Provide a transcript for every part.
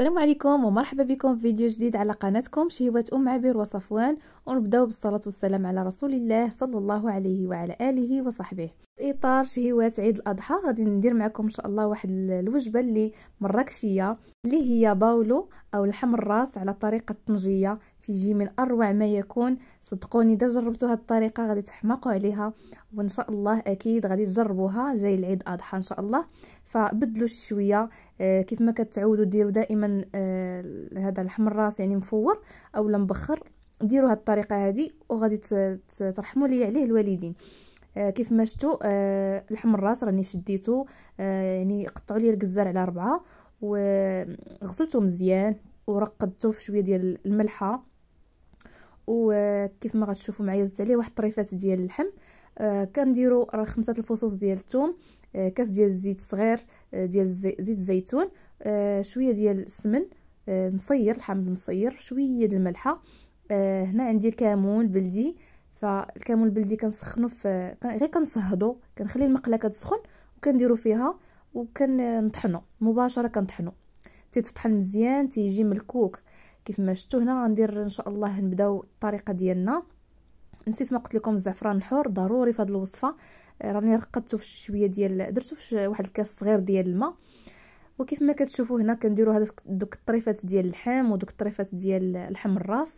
السلام عليكم ومرحبا بكم في فيديو جديد على قناتكم شهوات أم عبير وصفوان ونبداو بالصلاة والسلام على رسول الله صلى الله عليه وعلى آله وصحبه في اطار شهيوات عيد الاضحى غادي ندير معكم ان شاء الله واحد الوجبه اللي مراكشيه اللي هي باولو او لحم الراس على طريقه الطنجيه تيجي من اروع ما يكون صدقوني اذا جربتوا هذه الطريقه غادي تحماقوا عليها وان شاء الله اكيد غادي تجربوها جاي العيد الاضحى ان شاء الله فبدلوا شويه آه، كيف ما كتعودوا ديروا دائما آه، هذا لحم الراس يعني مفور اولا مبخر ديروا هاد الطريقه هذه وغادي ترحموا لي عليه الوالدين آه، كيف ما شفتوا آه، لحم الراس راني شديته آه، يعني قطعوا لي الجزار على ربعة وغسلته مزيان ورقدته في شويه ديال الملحه وكيف ما غتشوفوا معايا زدت عليه واحد الطريفات ديال اللحم كنديروا خمسة الفصوص ديال الثوم كاس ديال الزيت صغير ديال زيت الزيتون شويه ديال السمن مصير الحامض مصير شويه ديال الملحه هنا عندي الكمون بلدي فالكامون البلدي كنسخنو في غير كنصهدو كنخلي المقله كتسخن وكنديرو فيها وكنطحنو مباشره كنطحنو تيتطحن مزيان تيجي ملكوك كيف ما شتو هنا غندير ان شاء الله نبداو الطريقه ديالنا نسيت ما قلت لكم الزعفران الحر ضروري في هذه الوصفه آه، راني رقدته في شويه ديال درتو في واحد الكاس صغير ديال الماء وكيف ما كتشوفوا هنا كنديروا هذوك دوك الطريفات ديال اللحم ودوك الطريفات ديال لحم الراس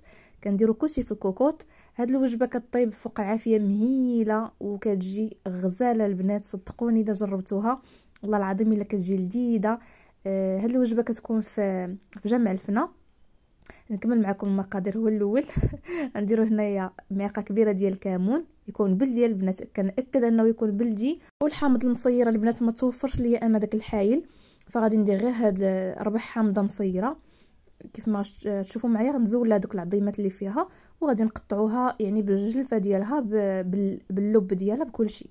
كنديرو كلشي في الكوكوط هاد الوجبه كطيب فوق العافيه مهيله وكتجي غزاله البنات صدقوني اذا جربتوها والله العظيم الا كتجي لذيذه آه هاد الوجبه كتكون في في جامع الفنا نكمل معكم المقادير هو الاول غنديروا هنايا معلقه كبيره ديال الكمون يكون بلدي البنات كنأكد انه يكون بلدي والحامض المصيره البنات ما توفرش ليا انا داك الحايل فغادي ندير غير هاد ربع حامضه مصيره كيف ما تشوفوا معايا غنزول دوك العظيمات اللي فيها وغادي نقطعوها يعني بالجلفه ديالها باللب ديالها بكلشي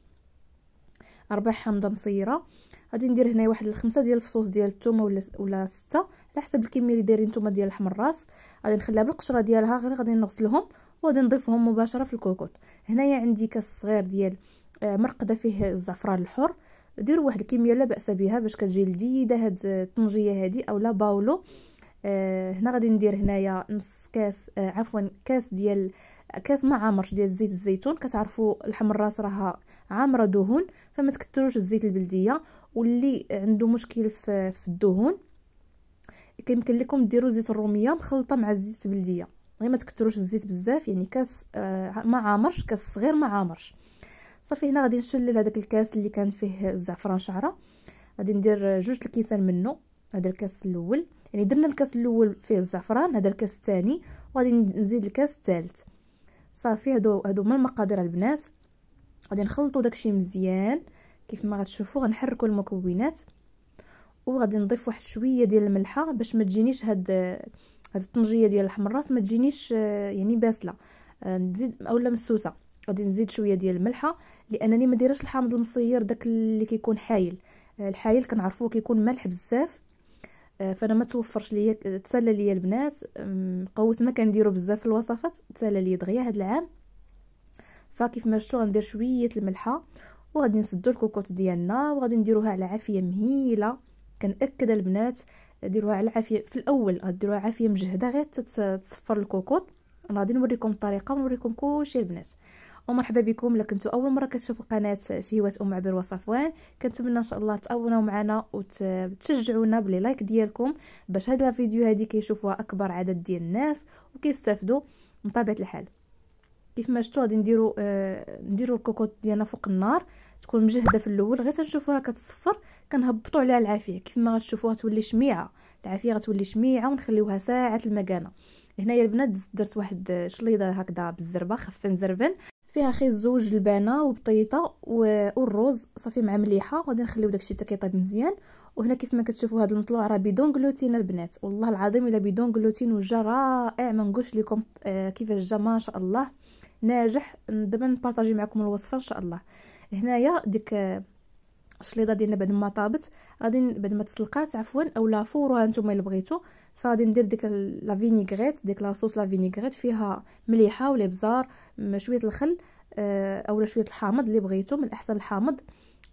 ربع حامضه مصيره غادي ندير هنايا واحد الخمسه ديال الفصوص ديال الثومه ولا ولا سته على حسب الكميه اللي دايرين نتوما ديال الحمراس غادي نخليها بالقشره ديالها غير غادي نغسلهم وغادي نضيفهم مباشره في الكوكوط هنايا عندي كاس صغير ديال آه، مرقده فيه الزعفران الحر ديروا واحد الكميه لا باس بها باش كتجي لذيذه هاد الطنجيه هادي اولا باولو آه، هنا غادي ندير هنايا نص كاس آه، عفوا كاس ديال كاس ما عامرش ديال زيت الزيتون كتعرفوا الحمراس راها عامره دهون فما تكثروش الزيت البلديه واللي عنده مشكل في, في الدهون كيمكن لكم ديروا زيت الروميه مخلطه مع الزيت البلديه غير ما تكثروش الزيت بزاف يعني كاس آه، ما عامرش كاس صغير ما عامرش صافي هنا غادي نشلل هذاك الكاس اللي كان فيه الزعفران شعره غادي ندير جوج الكيسان منه هذا الكاس الاول يعني درنا الكاس الاول فيه الزعفران هذا الكاس الثاني وغادي نزيد الكاس الثالث صافي هادو هادو هما المقادير البنات غادي نخلطوا داكشي مزيان كيف ما غتشوفوا غنحركوا المكونات وغادي نضيف واحد شويه ديال الملحه باش ما تجينيش هاد هاد الطنجيه ديال الحمراس ما تجينيش يعني باسله آه، نزيد اولا مسوسه غادي نزيد شويه ديال الملحه لانني ما دايرهش الحامض المصير داك اللي كيكون حايل آه، الحايل كنعرفوه كيكون مالح بزاف آه، فانا ما توفرش ليا تسلى ليا البنات قوت ما كنديرو بزاف الوصفات تسلى ليا دغيا هاد العام فكيف ما شفتو غندير شويه الملحه وغادي نسدو الكوكوط ديالنا وغادي نديروها على عافيه مهيله كنأكد البنات ديروها على عافيه في الاول غديروها عافيه مجهده غير تصفر الكوكوط انا غادي نوريكم الطريقه ونوريكم كلشي البنات ومرحبا بكم لكنتو اول مره كتشوفوا قناه شهوات ام عبير وصفوان كنتمنى ان شاء الله تابوناو معنا وتشجعونا بلي لايك ديالكم باش هاد الفيديو هادي كيشوفوها اكبر عدد ديال الناس وكيستافدوا من طبيعه الحال كيف ما شفتوا غادي نديروا آه نديروا الكوكوط ديالنا فوق النار تكون مجهده في الاول غير تنشوفوها كتصفر كنهبطوا عليها العافيه كيف ما غتشوفوها تولي شميعه العافيه غتولي شميعه ونخليوها ساعه المكانه هنايا البنات درت واحد شليضه هكذا بالزربه خفن زربن فيها خيز زوج البانه وبطيطه والرز صافي مع مليحه غادي نخليو داكشي حتى كيطيب مزيان وهنا كيف ما كتشوفوا هذا المطلوع راه بدون غلوتين البنات والله العظيم الا بدون غلوتين وجا رائع ما نقولش لكم آه، كيفاش جا ما شاء الله ناجح دابا نبارطاجي معكم الوصفه ان شاء الله هنايا ديك آه، الشليضه ديالنا بعد ما طابت غادي بعد ما تسلقات عفوا اولا فوروها نتوما الا بغيتو فغادي ندير ديك لا فينيغريت ديك لاصوص لا فينيغريت فيها مليحه ولبزار شويه الخل آه، اولا شويه الحامض اللي بغيتو من الاحسن الحامض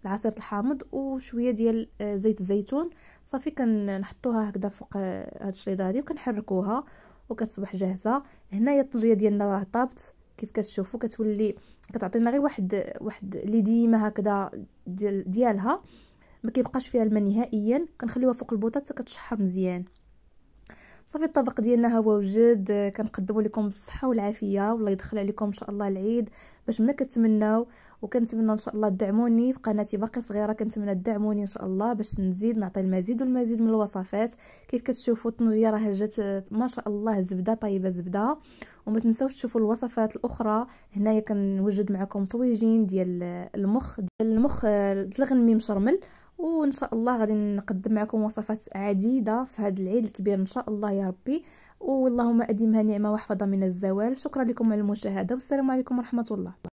العصير الحامض وشويه ديال آه، زيت الزيتون صافي كنحطوها هكذا فوق آه، هاد الشريضه هادي وكنحركوها وكتصبح جاهزه هنايا الطجيه ديالنا راه طابت كيف كتشوفوا كتولي كتعطينا غير واحد واحد اللي ديما هكذا ديال ديالها ما كيبقاش فيها الماء نهائيا كنخليوها فوق البوطه حتى كتشحر مزيان صافي الطبق ديالنا هو وجد آه، كنقدموا لكم بالصحه والعافيه والله يدخل عليكم ان شاء الله العيد باش ما كتمناو وكنتمنى ان شاء الله تدعموني في قناتي باقي صغيره كنتمنى تدعموني ان شاء الله باش نزيد نعطي المزيد والمزيد من الوصفات كيف كتشوفوا الطنجيه راه جات ما شاء الله زبده طيبه زبده وما تنساوش تشوفوا الوصفات الاخرى هنايا كنوجد معكم طويجين ديال المخ ديال المخ آه، الغنمي مشرمل وان شاء الله غادي نقدم معكم وصفات عديده في هذا العيد الكبير ان شاء الله يا ربي واللهم اديمها نعمه واحفظها من الزوال شكرا لكم على المشاهده والسلام عليكم ورحمه الله